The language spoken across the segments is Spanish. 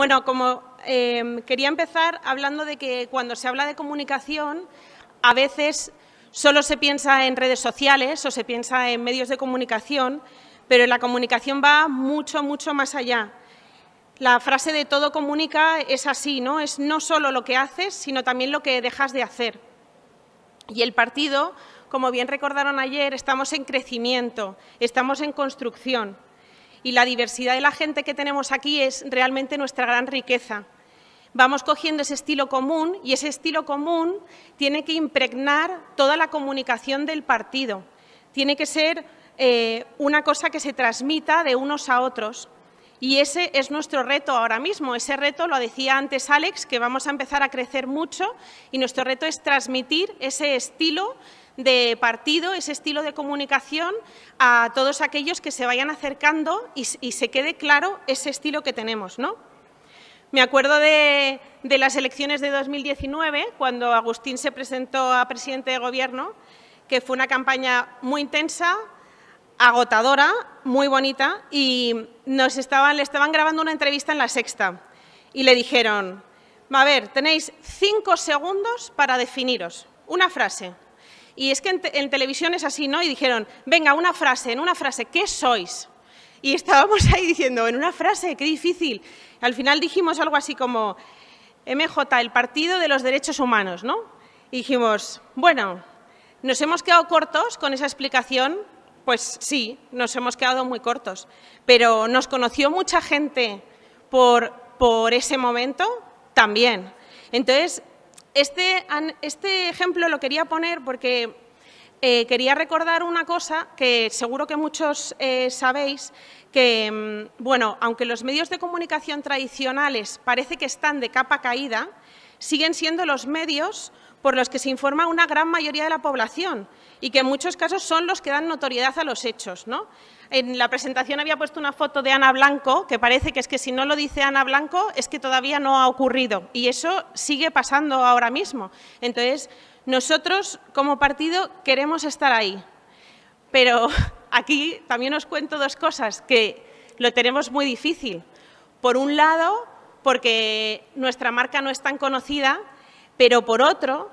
Bueno, como em, quería empezar hablando de que cuando se habla de comunicación, a veces solo se piensa en redes sociales o se piensa en medios de comunicación, pero la comunicación va mucho, mucho más allá. La frase de todo comunica es así, ¿no? Es no solo lo que haces, sino también lo que dejas de hacer. Y el partido, como bien recordaron ayer, estamos en crecimiento, estamos en construcción y la diversidad de la gente que tenemos aquí es realmente nuestra gran riqueza. Vamos cogiendo ese estilo común y ese estilo común tiene que impregnar toda la comunicación del partido. Tiene que ser eh, una cosa que se transmita de unos a otros. Y ese es nuestro reto ahora mismo. Ese reto, lo decía antes Alex, que vamos a empezar a crecer mucho y nuestro reto es transmitir ese estilo de partido, ese estilo de comunicación a todos aquellos que se vayan acercando y, se quede claro ese estilo que tenemos, ¿no? Me acuerdo de, las elecciones de 2019, cuando Agustín se presentó a presidente de gobierno, que fue una campaña muy intensa, agotadora, muy bonita, y nos estaban, le estaban grabando una entrevista en La Sexta. Y le dijeron, a ver, tenéis cinco segundos para definiros. Una frase, y es que en, televisión es así, ¿no? Y dijeron, venga, una frase, en una frase, ¿qué sois? Y estábamos ahí diciendo, en una frase, qué difícil. Al final dijimos algo así como, MJ, el Partido de los Derechos Humanos, ¿no? Y dijimos, bueno, ¿nos hemos quedado cortos con esa explicación? Pues sí, nos hemos quedado muy cortos. Pero ¿nos conoció mucha gente por, por ese momento? También. Entonces, este, este, ejemplo lo quería poner porque eh, quería recordar una cosa que seguro que muchos eh, sabéis, que, mm, bueno, aunque los medios de comunicación tradicionales parece que están de capa caída, siguen siendo los medios por los que se informa una gran mayoría de la población y que en muchos casos son los que dan notoriedad a los hechos. En la presentación había puesto una foto de Ana Blanco, que parece que es que si no lo dice Ana Blanco es que todavía no ha ocurrido y eso sigue pasando ahora mismo. Entonces, nosotros como partido queremos estar ahí, pero aquí también os cuento dos cosas que lo tenemos muy difícil. Por un lado, porque nuestra marca no es tan conocida pero por otro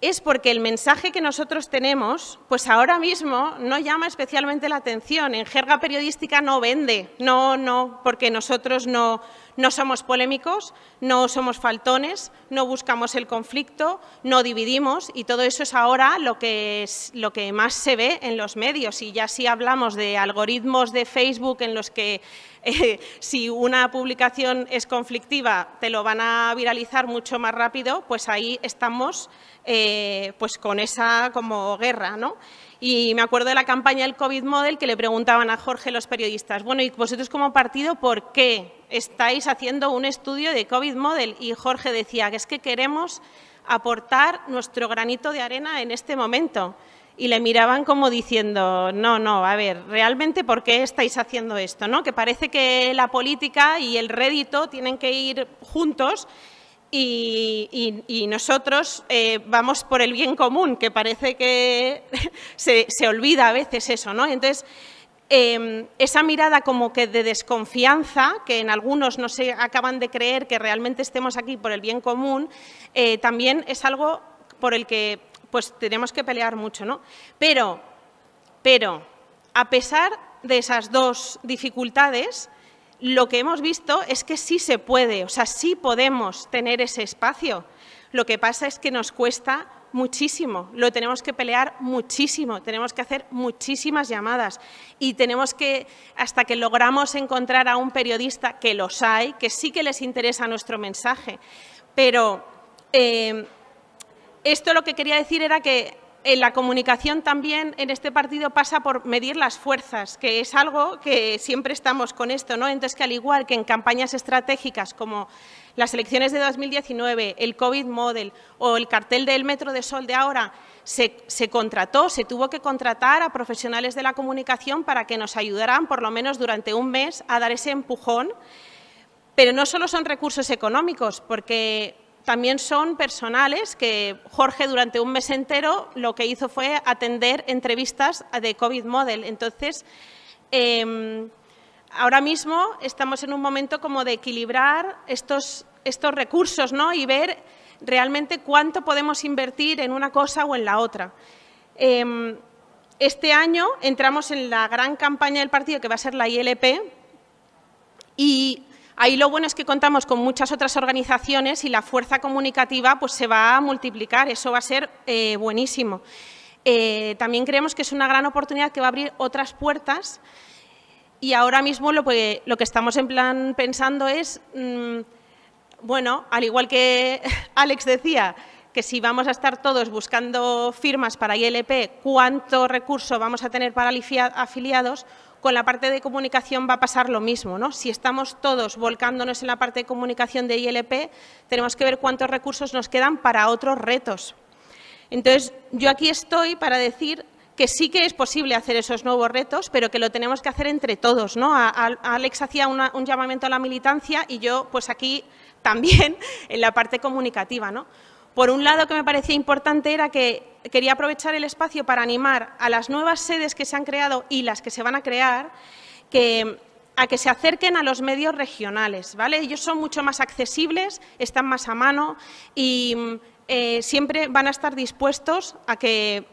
es porque el mensaje que nosotros tenemos, pues ahora mismo no llama especialmente la atención. En jerga periodística no vende, no, no, porque nosotros no, no somos polémicos, no somos faltones, no buscamos el conflicto, no dividimos y todo eso es ahora lo que, es, lo que más se ve en los medios. Y ya si hablamos de algoritmos de Facebook en los que si una publicación es conflictiva, te lo van a viralizar mucho más rápido, pues ahí estamos eh, pues con esa como guerra, ¿no? Y me acuerdo de la campaña del COVID Model que le preguntaban a Jorge los periodistas, bueno, ¿y vosotros como partido por qué estáis haciendo un estudio de COVID Model? Y Jorge decía que es que queremos aportar nuestro granito de arena en este momento y le miraban como diciendo, no, no, a ver, realmente por qué estáis haciendo esto, ¿no? Que parece que la política y el rédito tienen que ir juntos y, nosotros eh, vamos por el bien común, que parece que se, olvida a veces eso, ¿no? Entonces, em, esa mirada como que de desconfianza, que en algunos no se acaban de creer que realmente estemos aquí por el bien común, eh, también es algo por el que pues tenemos que pelear mucho, ¿no? Pero, pero, a pesar de esas dos dificultades, lo que hemos visto es que sí se puede, o sea, sí podemos tener ese espacio. Lo que pasa es que nos cuesta muchísimo, lo tenemos que pelear muchísimo, tenemos que hacer muchísimas llamadas y tenemos que, hasta que logramos encontrar a un periodista, que los hay, que sí que les interesa nuestro mensaje, pero eh, esto lo que quería decir era que en la comunicación también en este partido pasa por medir las fuerzas, que es algo que siempre estamos con esto, ¿no? Entonces, que al igual que en campañas estratégicas como las elecciones de 2019, el COVID Model o el cartel del Metro de Sol de ahora, se, se contrató, se tuvo que contratar a profesionales de la comunicación para que nos ayudaran, por lo menos durante un mes, a dar ese empujón. Pero no solo son recursos económicos, porque también son personales que Jorge durante un mes entero lo que hizo fue atender entrevistas de COVID Model. Entonces, em, ahora mismo estamos en un momento como de equilibrar estos, estos recursos ¿no? y ver realmente cuánto podemos invertir en una cosa o en la otra. Em, este año entramos en la gran campaña del partido que va a ser la ILP y Ahí lo bueno es que contamos con muchas otras organizaciones y la fuerza comunicativa pues, se va a multiplicar, eso va a ser eh, buenísimo. Eh, también creemos que es una gran oportunidad que va a abrir otras puertas y ahora mismo lo que, estamos en plan pensando es, mm, bueno, al igual que Alex decía, que si vamos a estar todos buscando firmas para ILP, cuánto recurso vamos a tener para afiliados, con la parte de comunicación va a pasar lo mismo. ¿no? Si estamos todos volcándonos en la parte de comunicación de ILP, tenemos que ver cuántos recursos nos quedan para otros retos. Entonces, yo aquí estoy para decir que sí que es posible hacer esos nuevos retos, pero que lo tenemos que hacer entre todos. ¿no? Alex hacía un llamamiento a la militancia y yo, pues aquí también, en la parte comunicativa. ¿no? Por un lado, que me parecía importante era que quería aprovechar el espacio para animar a las nuevas sedes que se han creado y las que se van a crear, a que se acerquen a los medios regionales, ¿vale? Ellos son mucho más accesibles, están más a mano y eh, siempre van a estar dispuestos a que,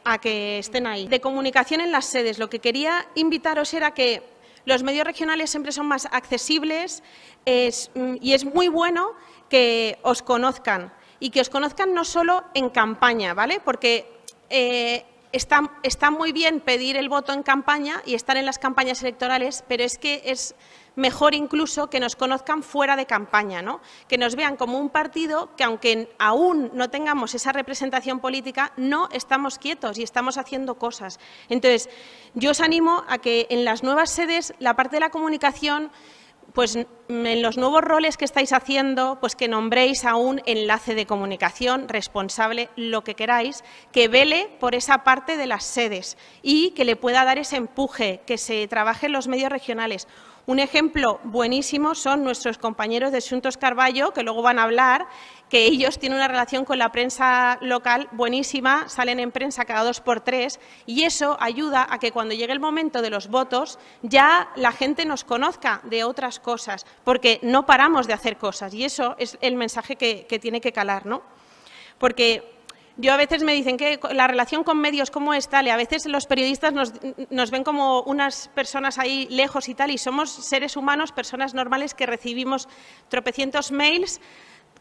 estén ahí. De comunicación en las sedes, lo que quería invitaros era que los medios regionales siempre son más accesibles y es muy bueno que os conozcan, y que os conozcan no solo en campaña, ¿vale? Porque eh, está, está muy bien pedir el voto en campaña y estar en las campañas electorales, pero es que es mejor incluso que nos conozcan fuera de campaña, ¿no? que nos vean como un partido que aunque aún no tengamos esa representación política, no estamos quietos y estamos haciendo cosas. Entonces, yo os animo a que en las nuevas sedes la parte de la comunicación pues en los nuevos roles que estáis haciendo, pues que nombréis a un enlace de comunicación responsable, lo que queráis, que vele por esa parte de las sedes y que le pueda dar ese empuje, que se trabaje en los medios regionales. Un ejemplo buenísimo son nuestros compañeros de Asuntos Carballo, que luego van a hablar, que ellos tienen una relación con la prensa local buenísima, salen en prensa cada dos por tres y eso ayuda a que cuando llegue el momento de los votos ya la gente nos conozca de otras cosas, porque no paramos de hacer cosas y eso es el mensaje que, que tiene que calar, ¿no? Porque yo a veces me dicen que la relación con medios, ¿cómo es tal? Y a veces los periodistas nos, nos ven como unas personas ahí lejos y tal, y somos seres humanos, personas normales que recibimos tropecientos mails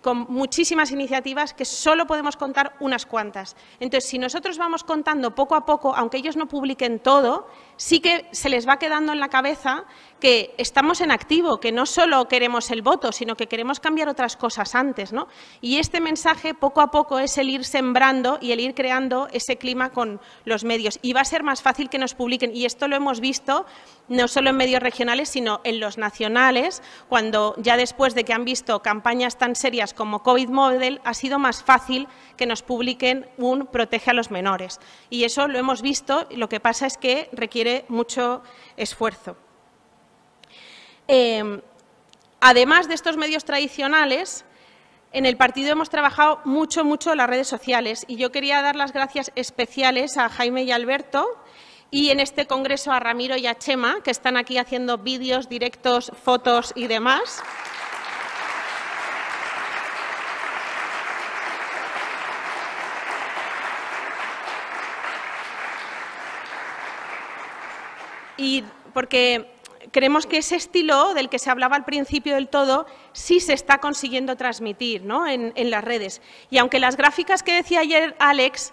con muchísimas iniciativas que solo podemos contar unas cuantas. Entonces, si nosotros vamos contando poco a poco, aunque ellos no publiquen todo, sí que se les va quedando en la cabeza que estamos en activo, que no solo queremos el voto, sino que queremos cambiar otras cosas antes. ¿no? Y este mensaje poco a poco es el ir sembrando y el ir creando ese clima con los medios. Y va a ser más fácil que nos publiquen. Y esto lo hemos visto no solo en medios regionales, sino en los nacionales, cuando ya después de que han visto campañas tan serias como COVID Model, ha sido más fácil que nos publiquen un protege a los menores. Y eso lo hemos visto, lo que pasa es que requiere mucho esfuerzo. Em, además de estos medios tradicionales, en el partido hemos trabajado mucho, mucho en las redes sociales y yo quería dar las gracias especiales a Jaime y Alberto y en este congreso a Ramiro y a Chema, que están aquí haciendo vídeos, directos, fotos y demás. Y porque creemos que ese estilo del que se hablaba al principio del todo sí se está consiguiendo transmitir en, las redes. Y aunque las gráficas que decía ayer Alex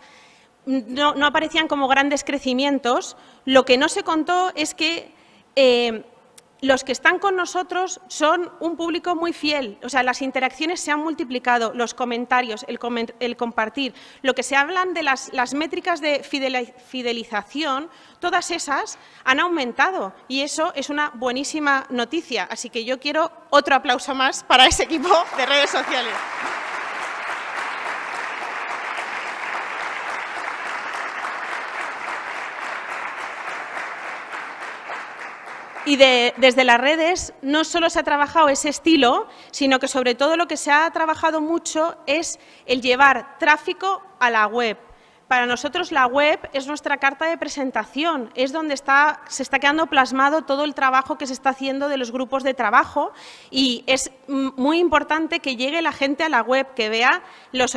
no, aparecían como grandes crecimientos, lo que no se contó es que eh, los que están con nosotros son un público muy fiel, o sea, las interacciones se han multiplicado, los comentarios, el, compartir, lo que se hablan de las, métricas de fidelización, todas esas han aumentado y eso es una buenísima noticia. Así que yo quiero otro aplauso más para ese equipo de redes sociales. Y desde las redes no solo se ha trabajado ese estilo, sino que sobre todo lo que se ha trabajado mucho es el llevar tráfico a la web. Para nosotros la web es nuestra carta de presentación, es donde está, se está quedando plasmado todo el trabajo que se está haciendo de los grupos de trabajo y es muy importante que llegue la gente a la web, que vea los,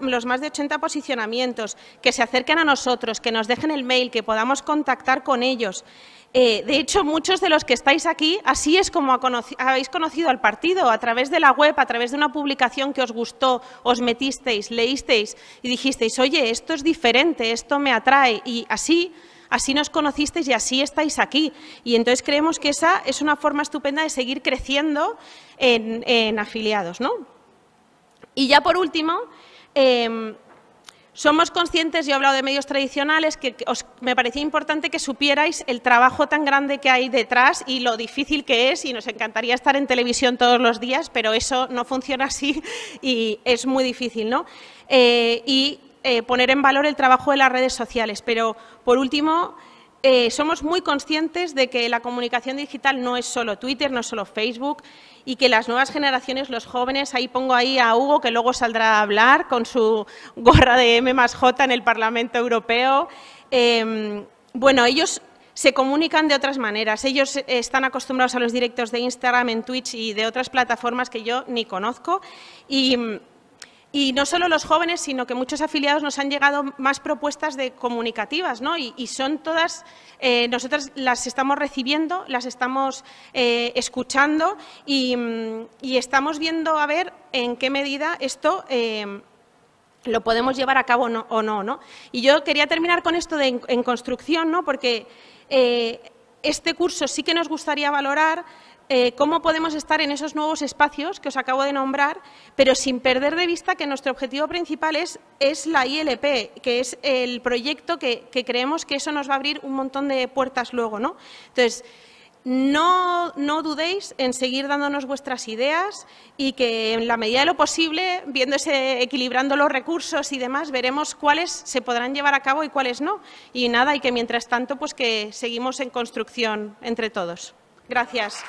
los más de 80 posicionamientos, que se acerquen a nosotros, que nos dejen el mail, que podamos contactar con ellos. Eh, de hecho, muchos de los que estáis aquí, así es como habéis conocido al partido, a través de la web, a través de una publicación que os gustó, os metisteis, leísteis y dijisteis, oye, esto es diferente, esto me atrae. Y así así nos conocisteis y así estáis aquí. Y entonces creemos que esa es una forma estupenda de seguir creciendo en, afiliados, ¿no? Y ya por último, em, somos conscientes, yo he hablado de medios tradicionales, que me parecía importante que supierais el trabajo tan grande que hay detrás y lo difícil que es, y nos encantaría estar en televisión todos los días, pero eso no funciona así y es muy difícil, ¿no? Eh, y eh, poner en valor el trabajo de las redes sociales. Pero, por último, eh, somos muy conscientes de que la comunicación digital no es solo Twitter, no es solo Facebook, y que las nuevas generaciones, los jóvenes, ahí pongo ahí a Hugo, que luego saldrá a hablar con su gorra de M más J en el Parlamento Europeo. Em, bueno, ellos se comunican de otras maneras. Ellos eh, están acostumbrados a los directos de Instagram, en Twitch y de otras plataformas que yo ni conozco. Y y no solo los jóvenes, sino que muchos afiliados nos han llegado más propuestas de comunicativas, ¿no? Y, son todas, eh, nosotras las estamos recibiendo, las estamos eh, escuchando mm, y, estamos viendo a ver en qué medida esto eh, lo podemos llevar a cabo o no, ¿no? Y yo quería terminar con esto de en, en construcción, ¿no? Porque este curso sí que nos gustaría valorar eh, cómo podemos estar en esos nuevos espacios que os acabo de nombrar, pero sin perder de vista que nuestro objetivo principal es, la ILP, que es el proyecto que, creemos que eso nos va a abrir un montón de puertas luego. ¿no? Entonces, no, dudéis en seguir dándonos vuestras ideas y que en la medida de lo posible, viéndose equilibrando los recursos y demás, veremos cuáles se podrán llevar a cabo y cuáles no. Y nada, y que mientras tanto, pues que seguimos en construcción entre todos. Gracias.